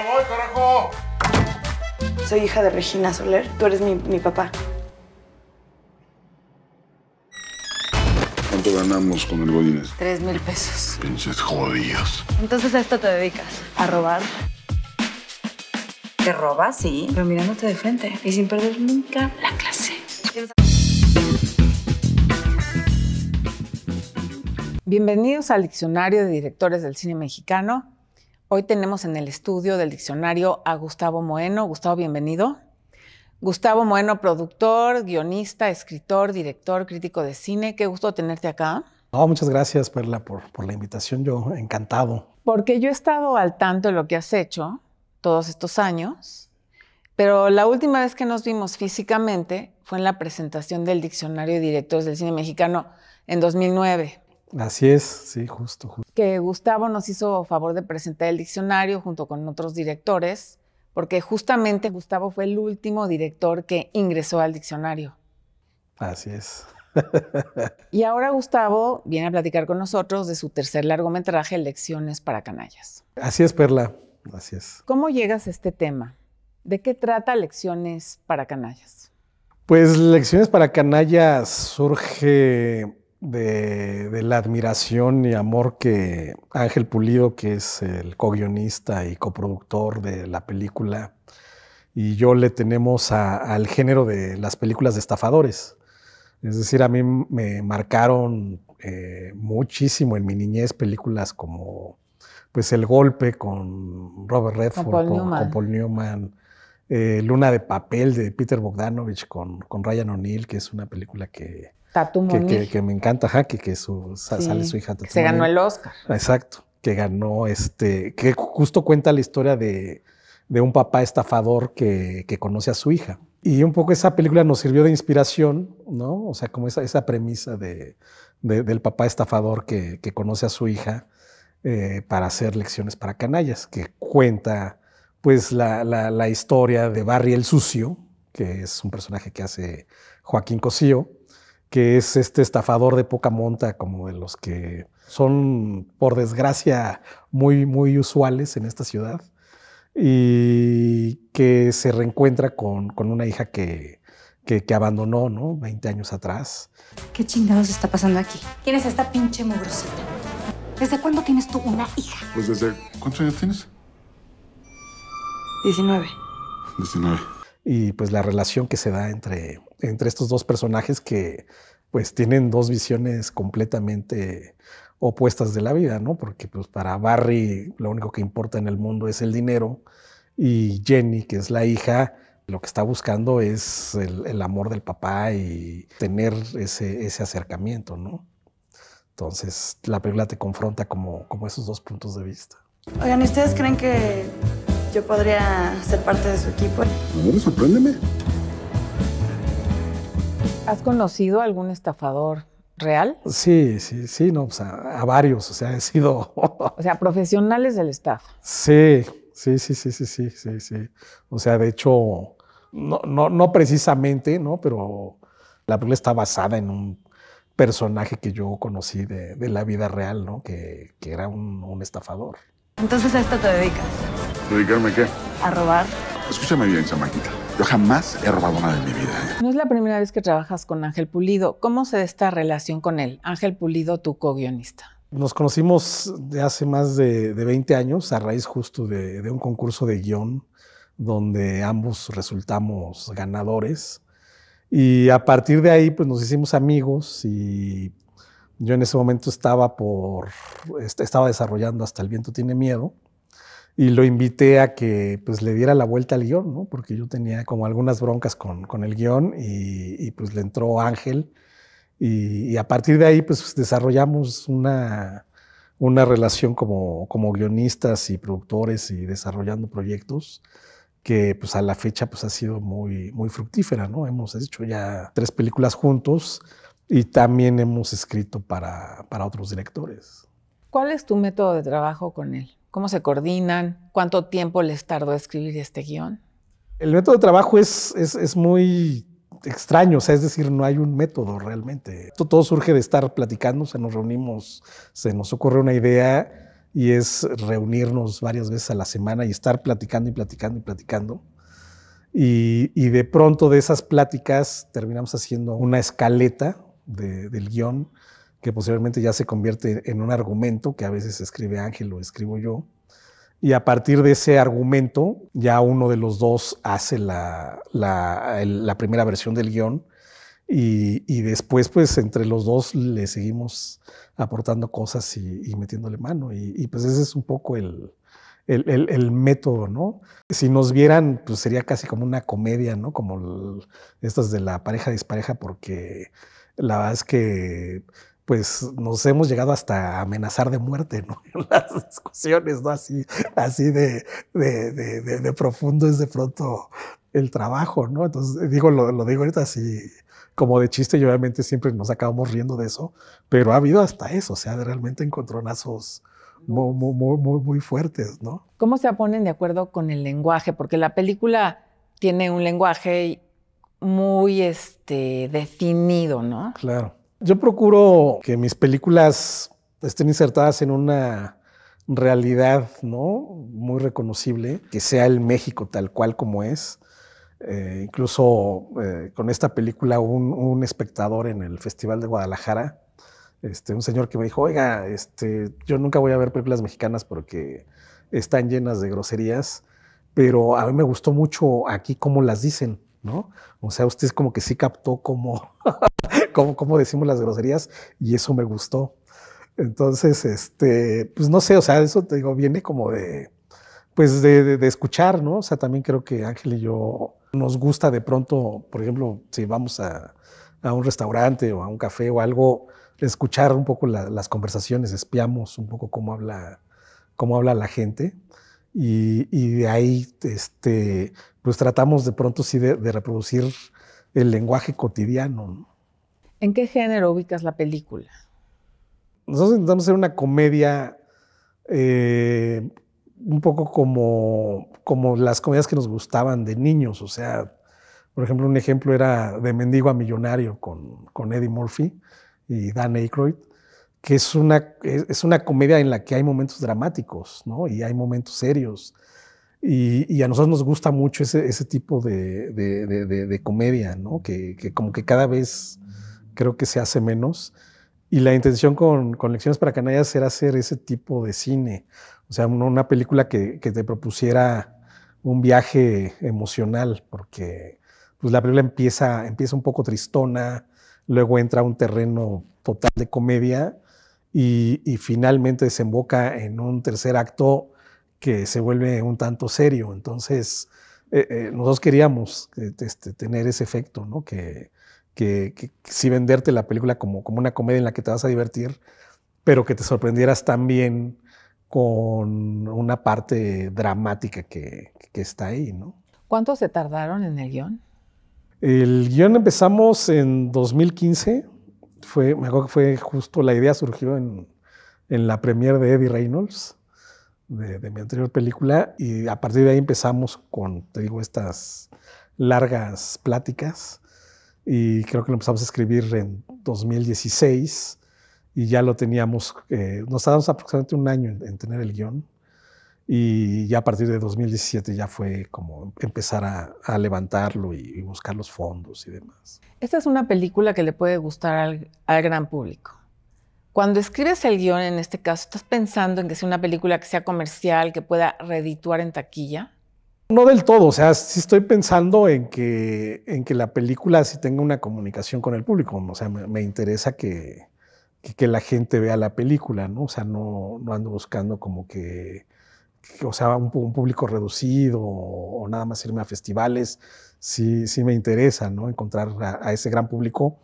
voy, carajo! Soy hija de Regina Soler. Tú eres mi, papá. ¿Cuánto ganamos con el Godínez? Tres mil pesos. Pinches jodidos. Entonces a esto te dedicas, a robar. Te robas, sí, pero mirándote de frente y sin perder nunca la clase. Bienvenidos al Diccionario de Directores del Cine Mexicano. Hoy tenemos en el estudio del diccionario a Gustavo Moeno. Gustavo, bienvenido. Gustavo Moeno, productor, guionista, escritor, director, crítico de cine. Qué gusto tenerte acá. muchas gracias, Perla, por la invitación. Yo encantado. Porque yo he estado al tanto de lo que has hecho todos estos años, pero la última vez que nos vimos físicamente fue en la presentación del Diccionario de Directores del Cine Mexicano en 2009. Así es, sí, justo, justo. Que Gustavo nos hizo favor de presentar el diccionario junto con otros directores, porque justamente Gustavo fue el último director que ingresó al diccionario. Así es. y ahora Gustavo viene a platicar con nosotros de su tercer largometraje, Lecciones para Canallas. Así es, Perla, así es. ¿Cómo llegas a este tema? ¿De qué trata Lecciones para Canallas? Pues Lecciones para Canallas surge de, la admiración y amor que Ángel Pulido, que es el co-guionista y coproductor de la película, y yo le tenemos al género de las películas de estafadores. Es decir, a mí me marcaron eh, muchísimo en mi niñez películas como pues El Golpe con Robert Redford, con Paul Newman, eh, Luna de Papel de Peter Bogdanovich con, con Ryan O'Neill, que es una película que, que, que, me encanta, jaque que, su, sale su hija Se ganó el Oscar. Exacto, que ganó este, que justo cuenta la historia de, de un papá estafador que, que, conoce a su hija. Y un poco esa película nos sirvió de inspiración, ¿no? O sea, como esa, esa premisa de, del papá estafador que, que, conoce a su hija eh, para hacer lecciones para canallas, que cuenta pues la, la, la historia de Barry el Sucio, que es un personaje que hace Joaquín Cosío, que es este estafador de poca monta, como de los que son, por desgracia, muy, muy usuales en esta ciudad, y que se reencuentra con, con una hija que, abandonó, ¿no? 20 años atrás. ¿Qué chingados está pasando aquí? ¿Quién es esta pinche mugrosita? ¿Desde cuándo tienes tú una hija? Pues desde... ¿Cuántos años tienes? 19. 19. Y pues la relación que se da entre, entre estos dos personajes que pues tienen dos visiones completamente opuestas de la vida, ¿no? Porque pues para Barry lo único que importa en el mundo es el dinero y Jenny, que es la hija, lo que está buscando es el, amor del papá y tener ese, ese, acercamiento, ¿no? Entonces la película te confronta como, como esos dos puntos de vista. Oigan, ustedes creen que yo podría ser parte de su equipo? No, sorpréndeme. ¿Has conocido algún estafador real? Sí, sí, sí, no, o pues, a, a varios, o sea, he sido... o sea, profesionales del estafa. Sí, sí, sí, sí, sí, sí, sí, sí. O sea, de hecho, no, no, no precisamente, ¿no? Pero la película está basada en un personaje que yo conocí de, la vida real, ¿no? Que, era un, estafador. Entonces a esto te dedicas. ¿Dedicarme a qué? A robar. Escúchame bien, chamaquita. Yo jamás he robado nada en mi vida. ¿eh? No es la primera vez que trabajas con Ángel Pulido. ¿Cómo se da esta relación con él? Ángel Pulido, tu co-guionista. Nos conocimos hace más de, 20 años a raíz justo de, un concurso de guión donde ambos resultamos ganadores. Y a partir de ahí, pues nos hicimos amigos y yo en ese momento estaba por, estaba desarrollando Hasta el viento tiene miedo y lo invité a que pues le diera la vuelta al guión, ¿no? Porque yo tenía como algunas broncas con, con el guión y, y, pues le entró Ángel y, y, a partir de ahí pues desarrollamos una, una relación como, como guionistas y productores y desarrollando proyectos que pues a la fecha pues ha sido muy, muy fructífera, ¿no? Hemos hecho ya tres películas juntos y también hemos escrito para, para otros directores. ¿Cuál es tu método de trabajo con él? ¿Cómo se coordinan? ¿Cuánto tiempo les tardó escribir este guión? El método de trabajo es, es, es muy extraño, o sea, es decir, no hay un método realmente. todo surge de estar platicando, se nos reunimos, se nos ocurre una idea y es reunirnos varias veces a la semana y estar platicando y platicando y platicando. Y, y de pronto de esas pláticas terminamos haciendo una escaleta del guión que posteriormente ya se convierte en un argumento que a veces escribe Ángel o escribo yo. Y a partir de ese argumento, ya uno de los dos hace la, la, primera versión del guión. Y, y, después, pues entre los dos le seguimos aportando cosas y, metiéndole mano. Y, pues ese es un poco el, el, el, el, método, ¿no? Si nos vieran, pues sería casi como una comedia, ¿no? Como estas de la pareja dispareja, porque la verdad es que pues nos hemos llegado hasta amenazar de muerte ¿no? en las discusiones, ¿no? Así, así de, de, profundo es de pronto el trabajo, ¿no? Entonces, digo, lo, digo ahorita así como de chiste y obviamente siempre nos acabamos riendo de eso, pero ha habido hasta eso, o sea, realmente encontronazos muy, muy, muy, muy fuertes, ¿no? ¿Cómo se ponen de acuerdo con el lenguaje? Porque la película tiene un lenguaje muy este, definido, ¿no? Claro yo procuro que mis películas estén insertadas en una realidad, ¿no? Muy reconocible, que sea el México tal cual como es. Eh, incluso eh, con esta película, un, un, espectador en el Festival de Guadalajara, este, un señor que me dijo, oiga, este, yo nunca voy a ver películas mexicanas porque están llenas de groserías, pero a mí me gustó mucho aquí cómo las dicen, ¿no? O sea, usted es como que sí captó cómo, cómo, decimos las groserías y eso me gustó. Entonces, este, pues no sé, o sea, eso te digo, viene como de, pues de, escuchar, ¿no? O sea, también creo que Ángel y yo nos gusta de pronto, por ejemplo, si vamos a, un restaurante o a un café o algo, escuchar un poco las conversaciones, espiamos un poco cómo habla, cómo habla la gente. Y, de ahí, este, pues tratamos de pronto sí de, reproducir el lenguaje cotidiano, ¿En qué género ubicas la película? Nosotros intentamos hacer una comedia eh, un poco como, como las comedias que nos gustaban de niños. O sea, por ejemplo, un ejemplo era de Mendigo a Millonario con, con Eddie Murphy y Dan Aykroyd, que es una, es una comedia en la que hay momentos dramáticos ¿no? y hay momentos serios. Y, a nosotros nos gusta mucho ese, tipo de, comedia, ¿no? que, como que cada vez creo que se hace menos. Y la intención con, con, Lecciones para Canallas era hacer ese tipo de cine, o sea, una película que, que te propusiera un viaje emocional, porque pues, la película empieza, empieza un poco tristona, luego entra a un terreno total de comedia y, y, finalmente desemboca en un tercer acto que se vuelve un tanto serio. Entonces, eh, eh, nosotros queríamos eh, este, tener ese efecto, ¿no? que, que, sí venderte la película como, como una comedia en la que te vas a divertir, pero que te sorprendieras también con una parte dramática que, que está ahí, ¿no? ¿Cuánto se tardaron en el guión? El guión empezamos en 2015. Fue, me acuerdo que fue justo, la idea surgió en, en la premiere de Eddie Reynolds, de, de, mi anterior película, y a partir de ahí empezamos con, te digo, estas largas pláticas y creo que lo empezamos a escribir en 2016 y ya lo teníamos, eh, nos tardamos aproximadamente un año en, tener el guión y ya a partir de 2017 ya fue como empezar a, levantarlo y, buscar los fondos y demás. Esta es una película que le puede gustar al, al gran público. Cuando escribes el guión, en este caso, ¿estás pensando en que sea una película que sea comercial, que pueda redituar en taquilla? No del todo, o sea, sí estoy pensando en que, en que la película sí tenga una comunicación con el público, o sea, me, interesa que, que, la gente vea la película, ¿no? O sea, no, no ando buscando como que, o sea, un, público reducido o, nada más irme a festivales, sí, sí me interesa, ¿no? Encontrar a, ese gran público,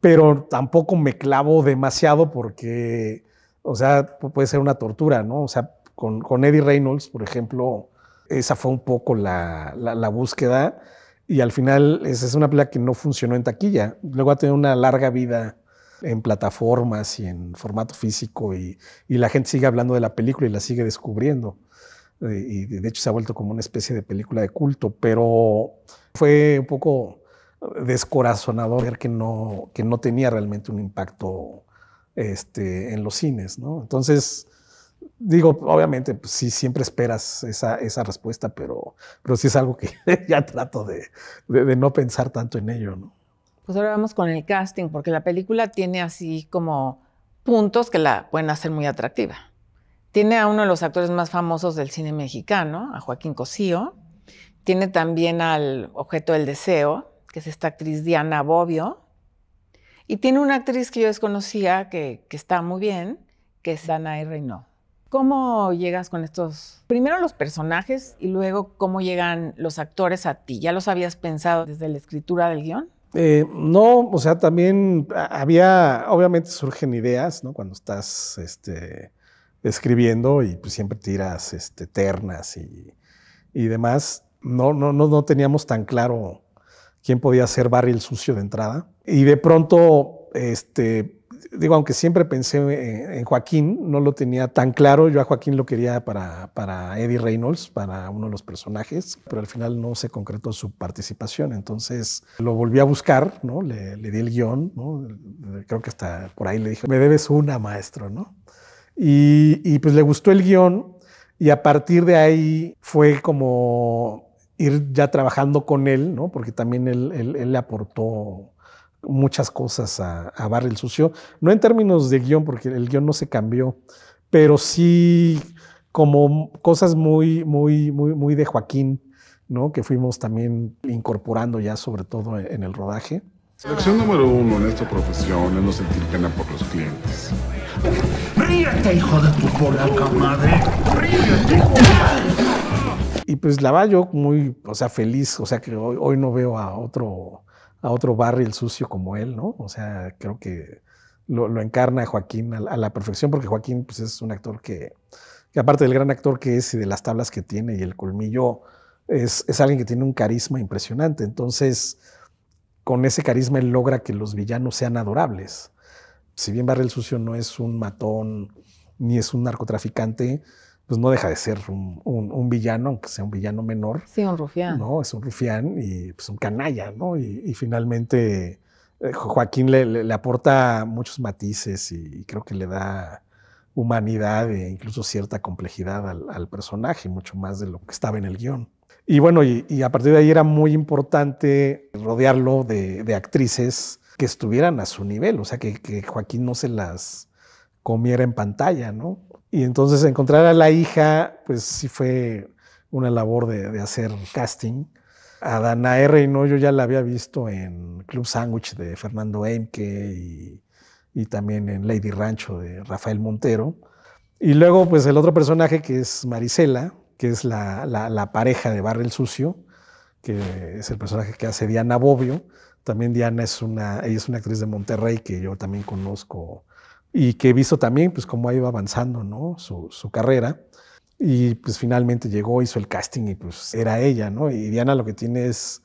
pero tampoco me clavo demasiado porque, o sea, puede ser una tortura, ¿no? O sea, con Eddie Reynolds, por ejemplo, esa fue un poco la, búsqueda y al final es una película que no funcionó en taquilla. Luego ha tenido una larga vida en plataformas y en formato físico y, la gente sigue hablando de la película y la sigue descubriendo. Eh, y de hecho se ha vuelto como una especie de película de culto, pero fue un poco descorazonador ver que no, que no tenía realmente un impacto este, en los cines, Entonces, digo, obviamente, pues sí, siempre esperas esa, respuesta, pero, pero sí es algo que ya trato de, no pensar tanto en ello, Pues ahora vamos con el casting, porque la película tiene así como puntos que la pueden hacer muy atractiva. Tiene a uno de los actores más famosos del cine mexicano, a Joaquín Cosío. Tiene también al objeto del deseo, que es esta actriz Diana Bobbio. Y tiene una actriz que yo desconocía, que, que está muy bien, que es Ana Reynolds. ¿Cómo llegas con estos? Primero los personajes y luego cómo llegan los actores a ti. ¿Ya los habías pensado desde la escritura del guión? Eh, no, o sea, también había, obviamente surgen ideas, ¿no? Cuando estás este, escribiendo y pues, siempre tiras este, ternas y, demás. No, no, no, teníamos tan claro quién podía ser Barry el sucio de entrada. Y de pronto, este, digo, aunque siempre pensé en, Joaquín, no lo tenía tan claro. Yo a Joaquín lo quería para, para Eddie Reynolds, para uno de los personajes, pero al final no se concretó su participación. Entonces lo volví a buscar, ¿no? Le, di el guión, ¿no? Creo que hasta por ahí le dije, me debes una, maestro, ¿no? Y, pues le gustó el guión y a partir de ahí fue como ir ya trabajando con él, ¿no? Porque también él le aportó muchas cosas a, a el Sucio. No en términos de guión, porque el guión no se cambió, pero sí como cosas muy, muy, muy, muy de Joaquín, ¿no? Que fuimos también incorporando ya, sobre todo en el rodaje. Lección número uno en esta profesión es no sentir pena por los clientes. ¡Ríete, hijo de tu polaca madre! ¡Ríete, Y pues la va yo muy, o sea, feliz, o sea que hoy no veo a otro a otro el sucio como él, ¿no? O sea, creo que lo, encarna Joaquín a, la perfección, porque Joaquín pues, es un actor que, aparte del gran actor que es y de las tablas que tiene y el colmillo, es, alguien que tiene un carisma impresionante. Entonces, con ese carisma él logra que los villanos sean adorables. Si bien el Sucio no es un matón ni es un narcotraficante, pues no deja de ser un, villano, aunque sea un villano menor. Sí, un rufián. No, es un rufián y pues un canalla, ¿no? Y, finalmente eh, Joaquín le, aporta muchos matices y, creo que le da humanidad e incluso cierta complejidad al, personaje, mucho más de lo que estaba en el guión. Y bueno, y, a partir de ahí era muy importante rodearlo de, actrices que estuvieran a su nivel, o sea, que, que Joaquín no se las comiera en pantalla, ¿no? Y entonces encontrar a la hija, pues sí fue una labor de, hacer casting. A Danae no yo ya la había visto en Club Sandwich de Fernando Emke y, y, también en Lady Rancho de Rafael Montero. Y luego, pues el otro personaje que es Marisela, que es la, la, la pareja de Barrel Sucio, que es el personaje que hace Diana Bobbio. También Diana es una, ella es una actriz de Monterrey que yo también conozco y que he visto también pues cómo ha ido avanzando ¿no? su, carrera. Y pues finalmente llegó, hizo el casting y pues era ella, ¿no? Y Diana lo que tiene es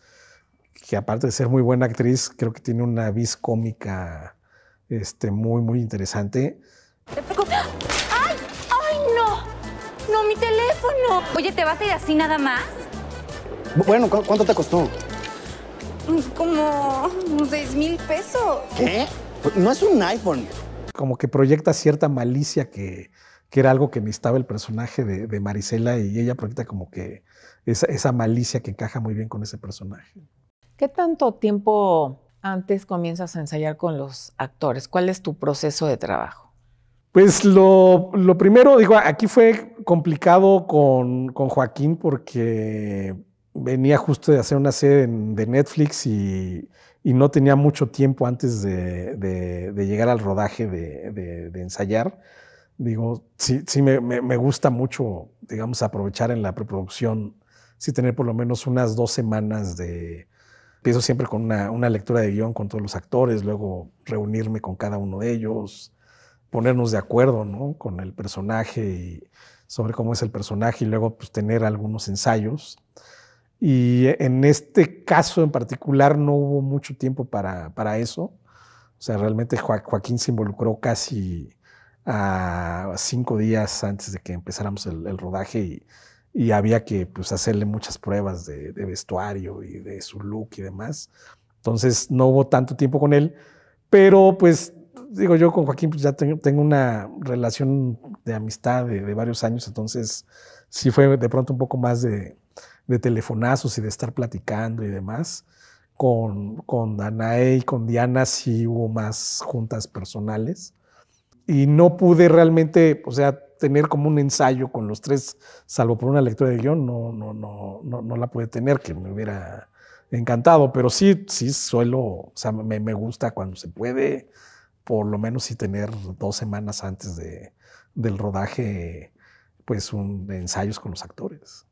que aparte de ser muy buena actriz, creo que tiene una vis cómica este, muy, muy interesante. ¡Ay! ¡Ay, no! ¡No, mi teléfono! Oye, ¿te vas a ir así nada más? Bueno, ¿cuánto te costó? Mm, como seis mil pesos. ¿Qué? No es un iPhone como que proyecta cierta malicia que, que era algo que estaba el personaje de, Marisela y ella proyecta como que esa, esa, malicia que encaja muy bien con ese personaje. ¿Qué tanto tiempo antes comienzas a ensayar con los actores? ¿Cuál es tu proceso de trabajo? Pues lo, lo primero, digo, aquí fue complicado con, con Joaquín porque venía justo de hacer una serie de Netflix y, no tenía mucho tiempo antes de, llegar al rodaje de, ensayar. Digo, sí, me, me, gusta mucho, digamos, aprovechar en la preproducción, sí tener por lo menos unas dos semanas de... Empiezo siempre con una, una lectura de guión con todos los actores, luego reunirme con cada uno de ellos, ponernos de acuerdo ¿no? con el personaje y sobre cómo es el personaje y luego pues, tener algunos ensayos. Y en este caso en particular no hubo mucho tiempo para, para eso. O sea, realmente Joaquín se involucró casi a cinco días antes de que empezáramos el, rodaje y, y, había que pues, hacerle muchas pruebas de, vestuario y de su look y demás. Entonces no hubo tanto tiempo con él, pero pues digo yo con Joaquín pues, ya tengo, tengo una relación de amistad de, de varios años, entonces sí fue de pronto un poco más de de telefonazos y de estar platicando y demás. Con, con y con Diana si hubo más juntas personales. Y no pude realmente, o sea, tener como un ensayo con los tres, salvo por una lectura de guión, no, no, no, no, no la pude tener, que me hubiera encantado, pero sí, sí suelo, o sea, me, me gusta cuando se puede, por lo menos sí tener dos semanas antes de, del rodaje, pues un, ensayos con los actores.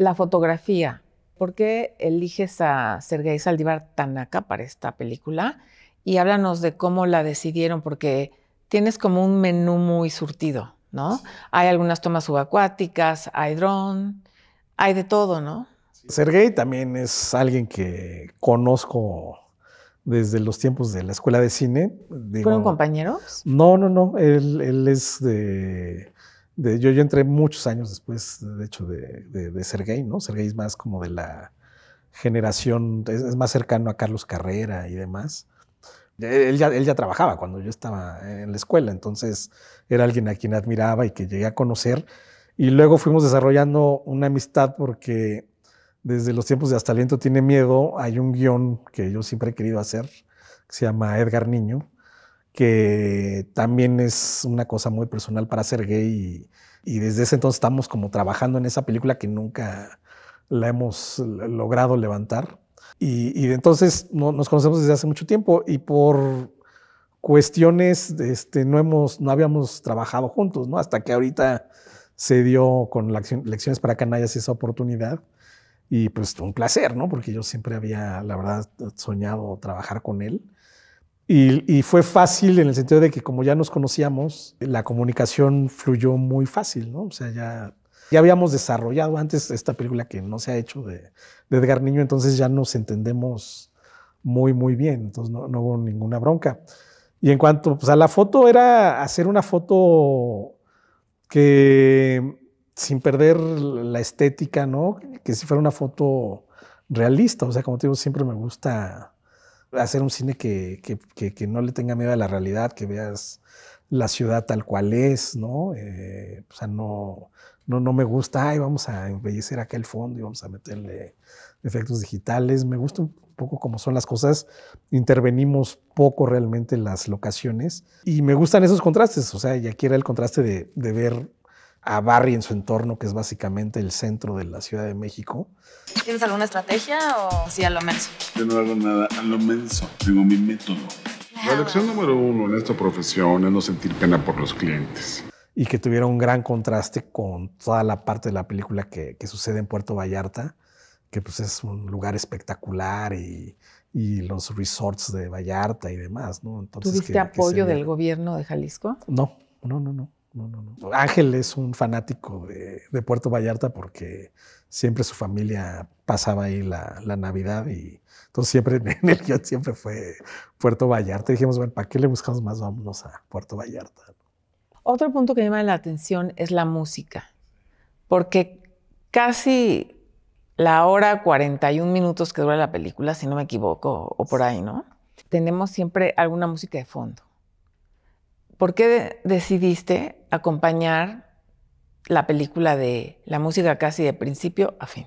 La fotografía. ¿Por qué eliges a Sergei Saldívar Tanaka para esta película? Y háblanos de cómo la decidieron, porque tienes como un menú muy surtido, ¿no? Hay algunas tomas subacuáticas, hay dron, hay de todo, ¿no? Sergei también es alguien que conozco desde los tiempos de la escuela de cine. ¿Fueron compañeros? No, no, no. Él, él es de yo, entré muchos años después, de hecho, de, de, de Sergei, ¿no? Sergei es más como de la generación, es, más cercano a Carlos Carrera y demás. Eh, él ya, él ya trabajaba cuando yo estaba en la escuela, entonces era alguien a quien admiraba y que llegué a conocer. Y luego fuimos desarrollando una amistad porque desde los tiempos de Hasta el Tiene Miedo hay un guión que yo siempre he querido hacer, que se llama Edgar Niño, que también es una cosa muy personal para ser gay y, desde ese entonces estamos como trabajando en esa película que nunca la hemos logrado levantar. Y, entonces nos conocemos desde hace mucho tiempo y por cuestiones este, no, hemos, no habíamos trabajado juntos, ¿no? Hasta que ahorita se dio con Lecciones para Canallas esa oportunidad. Y pues un placer, ¿no? Porque yo siempre había, la verdad, soñado trabajar con él. Y, fue fácil en el sentido de que como ya nos conocíamos, la comunicación fluyó muy fácil, ¿no? O sea, ya, ya habíamos desarrollado antes esta película que no se ha hecho de, de Edgar Niño, entonces ya nos entendemos muy, muy bien, entonces no, no hubo ninguna bronca. Y en cuanto pues, a la foto, era hacer una foto que sin perder la estética, ¿no? Que si fuera una foto realista, o sea, como te digo, siempre me gusta hacer un cine que, que, que, no le tenga miedo a la realidad, que veas la ciudad tal cual es, ¿no? Eh, o sea, no, no, no me gusta, ay, vamos a embellecer acá el fondo y vamos a meterle efectos digitales. Me gusta un poco como son las cosas, intervenimos poco realmente las locaciones y me gustan esos contrastes, o sea, ya aquí era el contraste de, de ver a Barry en su entorno, que es básicamente el centro de la Ciudad de México. ¿Tienes alguna estrategia o sí a lo menos? Yo no hago nada a lo menos tengo mi método. La lección número uno en esta profesión es no sentir pena por los clientes. Y que tuviera un gran contraste con toda la parte de la película que, sucede en Puerto Vallarta, que pues es un lugar espectacular y, los resorts de Vallarta y demás, ¿no? Entonces, ¿Tuviste apoyo del gobierno de Jalisco? No, no, no, no. Ángel es un fanático de, Puerto Vallarta porque siempre su familia pasaba ahí la, Navidad y entonces siempre en el guión siempre fue Puerto Vallarta. Dijimos, bueno, ¿para qué le buscamos más? Vámonos a Puerto Vallarta. Otro punto que llama la atención es la música, porque casi la hora 41 minutos que dura la película, si no me equivoco, o por ahí, ¿no? Tenemos siempre alguna música de fondo. ¿por qué decidiste acompañar la película de la música casi de principio a fin?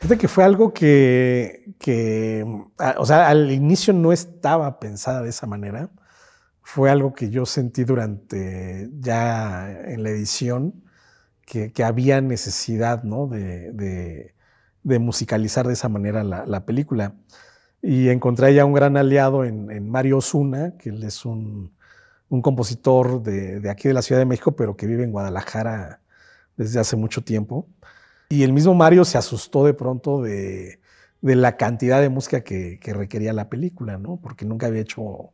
Fíjate que fue algo que, o sea, al inicio no estaba pensada de esa manera fue algo que yo sentí durante ya en la edición, que, había necesidad ¿no? de, musicalizar de esa manera la, película. Y encontré ya un gran aliado en, Mario Osuna, que él es un, compositor de, aquí de la Ciudad de México, pero que vive en Guadalajara desde hace mucho tiempo. Y el mismo Mario se asustó de pronto de, la cantidad de música que, que requería la película, ¿no? porque nunca había hecho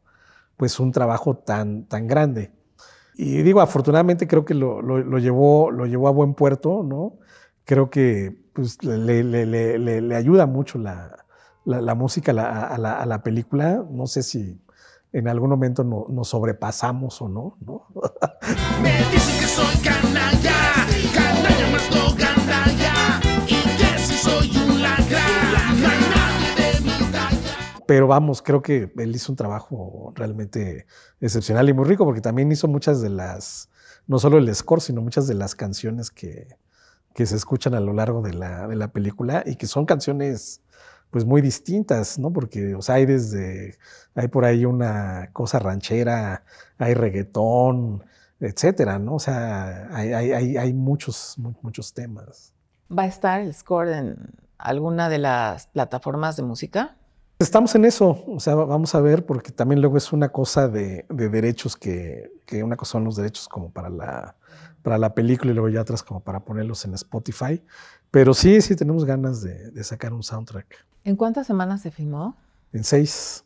pues un trabajo tan, tan grande. Y digo, afortunadamente creo que lo, lo, llevó, lo llevó a buen puerto, ¿no? Creo que pues, le, le, le, ayuda mucho la, la, música a, a, la, película. No sé si en algún momento nos sobrepasamos o no, ¿no? Me dicen que soy canalla. Pero vamos, creo que él hizo un trabajo realmente excepcional y muy rico, porque también hizo muchas de las, no solo el score, sino muchas de las canciones que, que se escuchan a lo largo de la, película y que son canciones pues muy distintas, ¿no? Porque, hay desde, hay por ahí una cosa ranchera, hay reggaetón, etcétera, ¿no? O sea, hay, hay muchos, muchos temas. ¿Va a estar el score en alguna de las plataformas de música? Estamos en eso, o sea, vamos a ver, porque también luego es una cosa de, derechos que, una cosa son los derechos como para la, para la película y luego ya atrás como para ponerlos en Spotify. Pero sí, sí tenemos ganas de, sacar un soundtrack. ¿En cuántas semanas se filmó? En seis.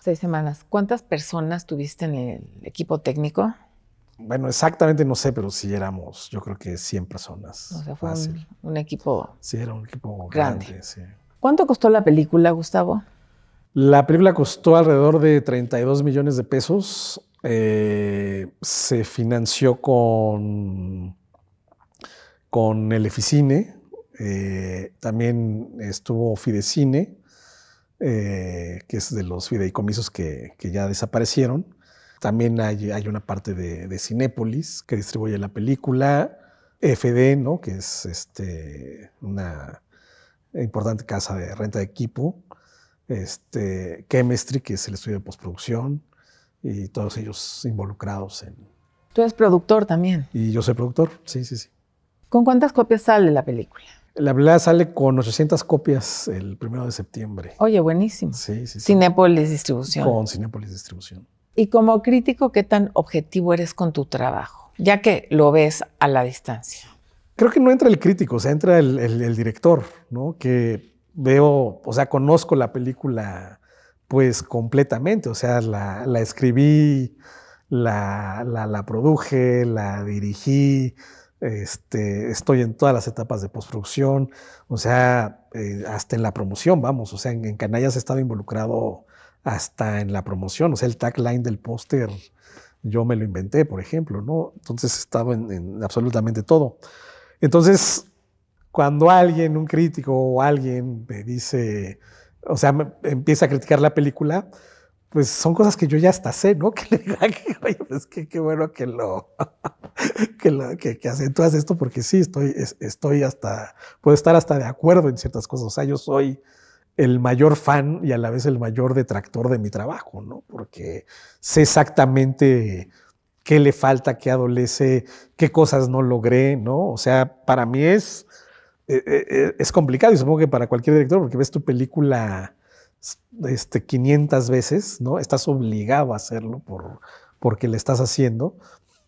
Seis semanas. ¿Cuántas personas tuviste en el equipo técnico? Bueno, exactamente no sé, pero sí éramos, yo creo que 100 personas. O sea, fue un, equipo. Sí, era un equipo grande, grande sí. ¿Cuánto costó la película, Gustavo? La película costó alrededor de 32 millones de pesos. Eh, se financió con, con el Eficine. Eh, también estuvo Fidecine, eh, que es de los fideicomisos que, ya desaparecieron. También hay, una parte de, de, Cinépolis que distribuye la película. FD, ¿no? que es este, una importante casa de renta de equipo, este, Chemistry, que es el estudio de postproducción, y todos ellos involucrados en... Tú eres productor también. Y yo soy productor, sí, sí, sí. ¿Con cuántas copias sale la película? La película sale con 800 copias el primero de septiembre. Oye, buenísimo. Sí, sí, sí. ¿Cinepolis Distribución. Con Cinepolis Distribución. Y como crítico, ¿qué tan objetivo eres con tu trabajo? Ya que lo ves a la distancia creo que no entra el crítico, o sea, entra el, director, ¿no? Que veo, o sea, conozco la película pues completamente, o sea, la, escribí, la, produje, la dirigí, este, estoy en todas las etapas de postproducción, o sea, eh, hasta en la promoción, vamos, o sea, en, Canallas he estado involucrado hasta en la promoción, o sea, el tagline del póster yo me lo inventé, por ejemplo, ¿no? Entonces he estado en absolutamente todo. Entonces, cuando alguien, un crítico o alguien me dice, o sea, empieza a criticar la película, pues son cosas que yo ya hasta sé, ¿no? Que le diga, ay, pues qué, bueno que lo, que, que, acentúas esto, porque sí, estoy, estoy hasta, puedo estar hasta de acuerdo en ciertas cosas. O sea, yo soy el mayor fan y a la vez el mayor detractor de mi trabajo, ¿no? Porque sé exactamente qué le falta, qué adolece, qué cosas no logré, ¿no? O sea, para mí es, eh, eh, eh, es, complicado y supongo que para cualquier director, porque ves tu película este, 500 veces, ¿no? Estás obligado a hacerlo por, porque le estás haciendo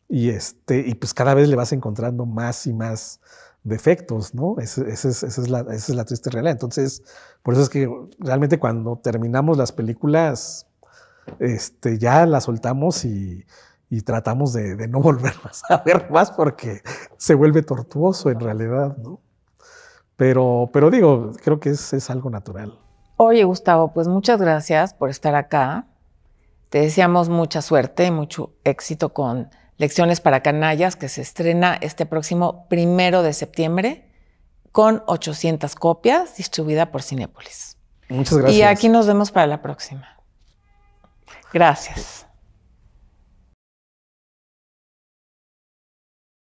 y, este, y pues cada vez le vas encontrando más y más defectos, ¿no? Esa, es, esa, es la, es, la, triste realidad. Entonces, por eso es que realmente cuando terminamos las películas, este, ya las soltamos y y tratamos de, no volver a ver más porque se vuelve tortuoso en realidad, ¿no? Pero, pero digo, creo que es, algo natural. Oye, Gustavo, pues muchas gracias por estar acá. Te deseamos mucha suerte y mucho éxito con Lecciones para Canallas, que se estrena este próximo primero de septiembre con 800 copias distribuida por Cinepolis. Muchas gracias. Y aquí nos vemos para la próxima. Gracias.